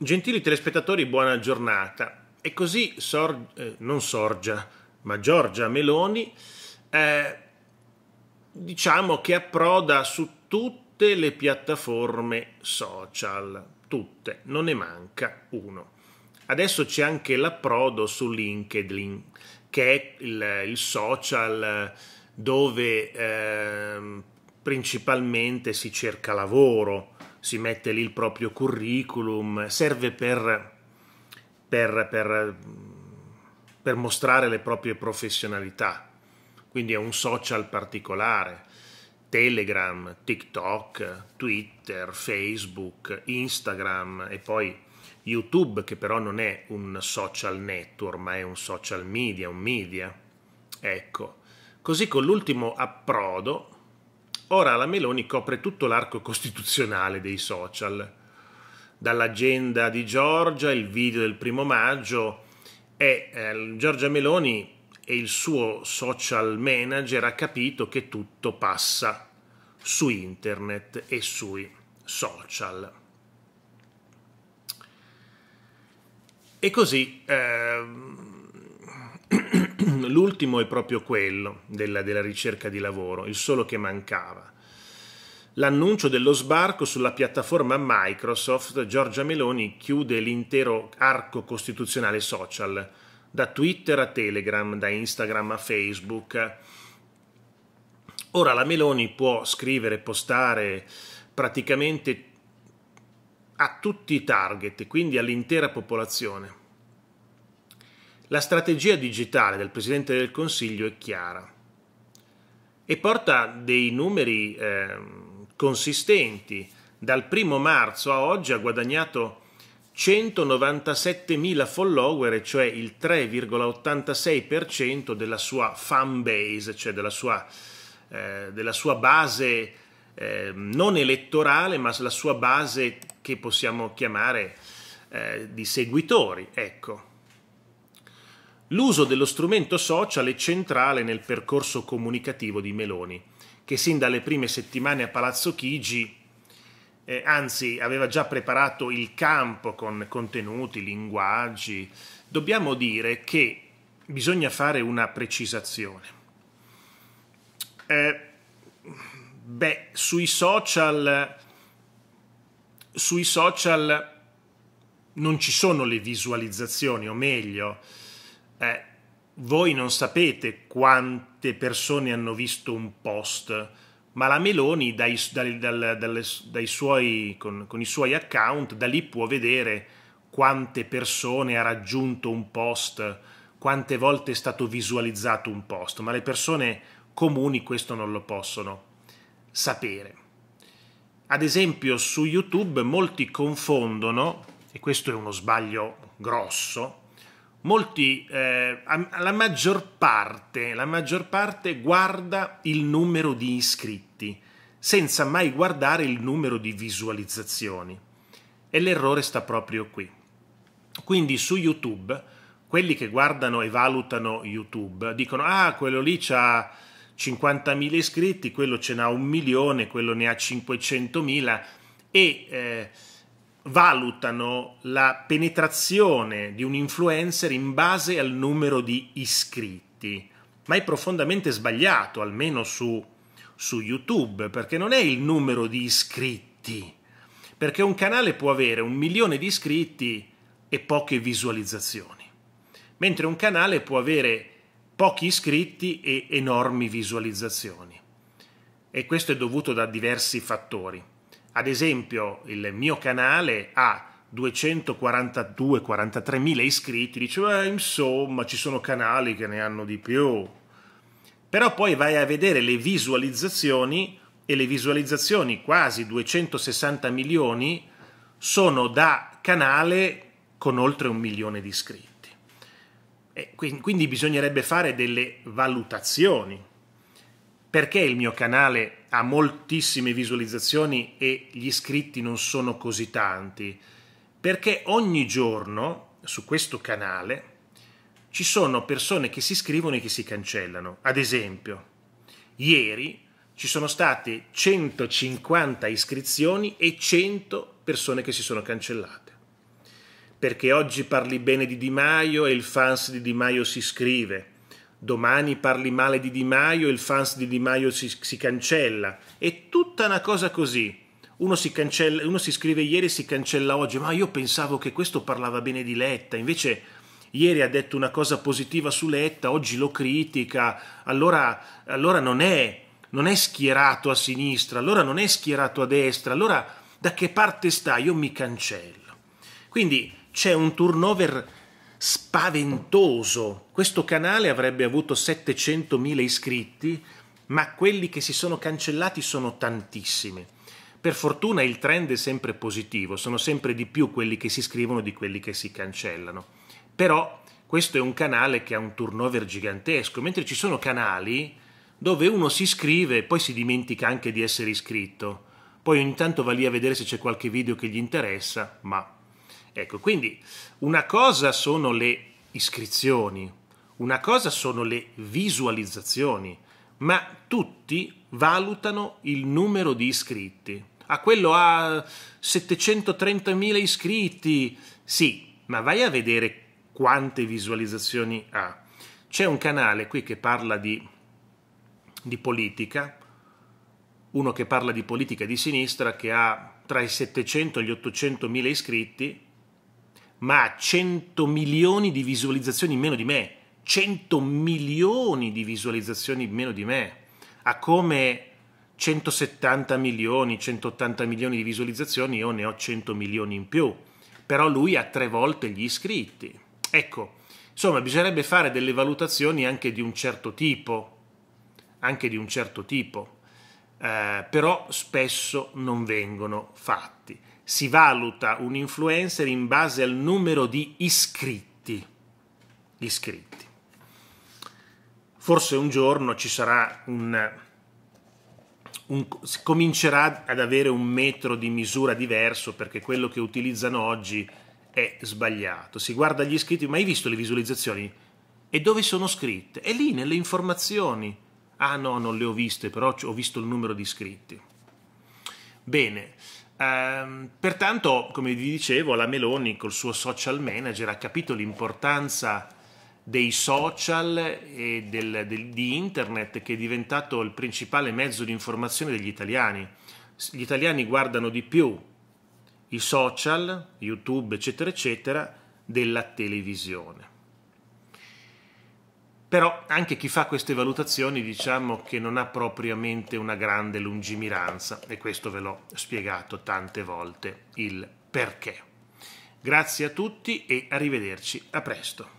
Gentili telespettatori, buona giornata. E così sor- eh, non Sorgia, ma Giorgia Meloni, eh, diciamo che approda su tutte le piattaforme social, tutte, non ne manca uno. Adesso c'è anche l'approdo su LinkedIn, che è il, il social dove eh, principalmente si cerca lavoro si mette lì il proprio curriculum, serve per, per, per, per mostrare le proprie professionalità, quindi è un social particolare. Telegram, TikTok, Twitter, Facebook, Instagram e poi YouTube che però non è un social network ma è un social media, un media. Ecco, così con l'ultimo approdo Ora la Meloni copre tutto l'arco costituzionale dei social, dall'agenda di Giorgia, il video del primo maggio e eh, Giorgia Meloni e il suo social manager ha capito che tutto passa su internet e sui social. E così eh, l'ultimo è proprio quello della, della ricerca di lavoro, il solo che mancava. L'annuncio dello sbarco sulla piattaforma Microsoft, Giorgia Meloni chiude l'intero arco costituzionale social, da Twitter a Telegram, da Instagram a Facebook. Ora la Meloni può scrivere, postare praticamente a tutti i target, quindi all'intera popolazione. La strategia digitale del Presidente del Consiglio è chiara e porta dei numeri eh, consistenti. Dal primo marzo a oggi ha guadagnato 197.000 follower, cioè il 3,86% della sua fan base, cioè della sua, eh, della sua base eh, non elettorale, ma la sua base che possiamo chiamare eh, di seguitori. Ecco. L'uso dello strumento social è centrale nel percorso comunicativo di Meloni, che sin dalle prime settimane a Palazzo Chigi, eh, anzi aveva già preparato il campo con contenuti, linguaggi. Dobbiamo dire che bisogna fare una precisazione. Eh, beh, sui social, sui social non ci sono le visualizzazioni, o meglio, eh, voi non sapete quante persone hanno visto un post, ma la Meloni dai, dai, dai, dai suoi, con, con, i suoi account, da lì può vedere quante persone ha raggiunto un post, quante volte è stato visualizzato un post, ma le persone comuni questo non lo possono sapere. Ad esempio su YouTube molti confondono, e questo è uno sbaglio grosso, molti, eh, la, maggior parte, la maggior parte guarda il numero di iscritti senza mai guardare il numero di visualizzazioni. E l'errore sta proprio qui. Quindi su YouTube, quelli che guardano e valutano YouTube dicono: Ah, quello lì c'ha 50.000 iscritti, quello ce n'ha un milione, quello ne ha 500.000 e. Eh, valutano la penetrazione di un influencer in base al numero di iscritti, ma è profondamente sbagliato, almeno su, su YouTube, perché non è il numero di iscritti, perché un canale può avere un milione di iscritti e poche visualizzazioni, mentre un canale può avere pochi iscritti e enormi visualizzazioni. E questo è dovuto da diversi fattori ad esempio il mio canale ha 242-43 mila iscritti, dice, eh, insomma ci sono canali che ne hanno di più. Però poi vai a vedere le visualizzazioni e le visualizzazioni, quasi 260 milioni, sono da canale con oltre un milione di iscritti. E quindi bisognerebbe fare delle valutazioni perché il mio canale ha moltissime visualizzazioni e gli iscritti non sono così tanti? Perché ogni giorno su questo canale ci sono persone che si iscrivono e che si cancellano. Ad esempio, ieri ci sono state 150 iscrizioni e 100 persone che si sono cancellate. Perché oggi parli bene di Di Maio e il fans di Di Maio si iscrive domani parli male di Di Maio, il fans di Di Maio si, si cancella. È tutta una cosa così. Uno si, cancella, uno si scrive ieri e si cancella oggi, ma io pensavo che questo parlava bene di Letta, invece ieri ha detto una cosa positiva su Letta, oggi lo critica, allora, allora non, è, non è schierato a sinistra, allora non è schierato a destra, allora da che parte sta? Io mi cancello. Quindi c'è un turnover spaventoso. Questo canale avrebbe avuto 700.000 iscritti, ma quelli che si sono cancellati sono tantissimi. Per fortuna il trend è sempre positivo, sono sempre di più quelli che si iscrivono di quelli che si cancellano. Però questo è un canale che ha un turnover gigantesco, mentre ci sono canali dove uno si iscrive e poi si dimentica anche di essere iscritto. Poi ogni tanto va lì a vedere se c'è qualche video che gli interessa, ma Ecco, quindi una cosa sono le iscrizioni, una cosa sono le visualizzazioni, ma tutti valutano il numero di iscritti. A quello ha 730.000 iscritti, sì, ma vai a vedere quante visualizzazioni ha. C'è un canale qui che parla di, di politica, uno che parla di politica di sinistra che ha tra i 700 e gli 800.000 iscritti, ma ha 100 milioni di visualizzazioni in meno di me. 100 milioni di visualizzazioni in meno di me. Ha come 170 milioni, 180 milioni di visualizzazioni, io ne ho 100 milioni in più. Però lui ha tre volte gli iscritti. Ecco, insomma, bisognerebbe fare delle valutazioni anche di un certo tipo. Anche di un certo tipo. Eh, però spesso non vengono fatti si valuta un influencer in base al numero di iscritti. iscritti. Forse un giorno ci sarà un, un, si comincerà ad avere un metro di misura diverso perché quello che utilizzano oggi è sbagliato. Si guarda gli iscritti, ma hai visto le visualizzazioni? E dove sono scritte? È lì nelle informazioni. Ah no, non le ho viste, però ho visto il numero di iscritti. Bene, Ehm, pertanto, come vi dicevo, la Meloni col suo social manager ha capito l'importanza dei social e del, del, di internet che è diventato il principale mezzo di informazione degli italiani. Gli italiani guardano di più i social, YouTube, eccetera, eccetera, della televisione. Però anche chi fa queste valutazioni diciamo che non ha propriamente una grande lungimiranza e questo ve l'ho spiegato tante volte il perché. Grazie a tutti e arrivederci a presto.